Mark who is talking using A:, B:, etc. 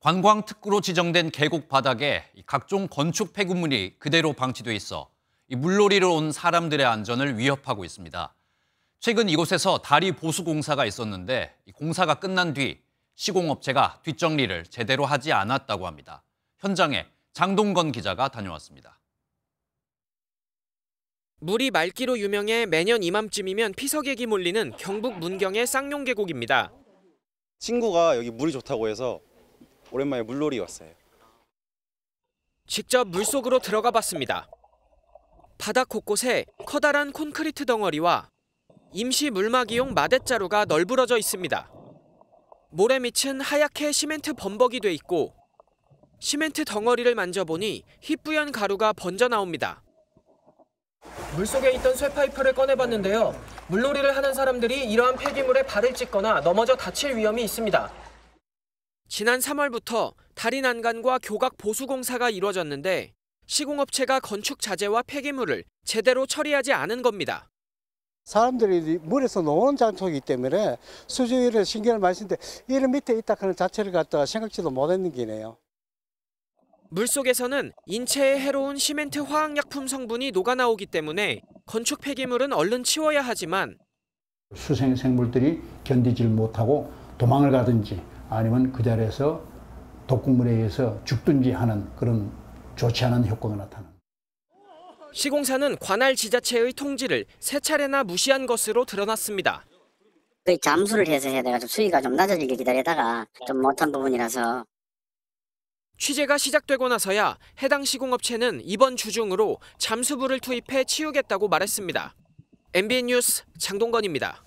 A: 관광특구로 지정된 계곡 바닥에 각종 건축 폐기물이 그대로 방치돼 있어 물놀이를온 사람들의 안전을 위협하고 있습니다. 최근 이곳에서 다리 보수 공사가 있었는데 공사가 끝난 뒤 시공업체가 뒷정리를 제대로 하지 않았다고 합니다. 현장에 장동건 기자가 다녀왔습니다.
B: 물이 맑기로 유명해 매년 이맘쯤이면 피서객이 몰리는 경북 문경의 쌍용 계곡입니다. 친구가 여기 물이 좋다고 해서 오랜만에 물놀이 왔어요. 직접 물속으로 들어가 봤습니다. 바닥 곳곳에 커다란 콘크리트 덩어리와 임시 물막이용 마대자루가 널브러져 있습니다. 모래 밑은 하얗게 시멘트 범벅이 돼 있고 시멘트 덩어리를 만져보니 희뿌연 가루가 번져 나옵니다. 물속에 있던 쇠파이프를 꺼내봤는데요. 물놀이를 하는 사람들이 이러한 폐기물에 발을 찢거나 넘어져 다칠 위험이 있습니다. 지난 3월부터 다리 난간과 교각 보수 공사가 이뤄졌는데 시공업체가 건축 자재와 폐기물을 제대로 처리하지 않은 겁니다.
A: 사람들이 물에서 노는 장소이기 때문에 수조위를 신경을 많이 쓰는데 이런 밑에 있다 하는 자체를 갖다가 생각지도 못했는 기네요.
B: 물속에서는 인체에 해로운 시멘트 화학약품 성분이 녹아나오기 때문에 건축 폐기물은 얼른 치워야 하지만
A: 수생 생물들이 견디질 못하고 도망을 가든지 아니면 그 자리에서 독극물에 의해서 죽든지 하는 그런 좋지 않은 효과가 나타납
B: 시공사는 관할 지자체의 통지를 세 차례나 무시한 것으로 드러났습니다. 네, 잠수를 해서 해야 돼가 수위가 좀 낮아지길 기다리다가 좀 못한 부분이라서 취재가 시작되고 나서야 해당 시공업체는 이번 주중으로 잠수부를 투입해 치우겠다고 말했습니다. MBN 뉴스 장동건입니다.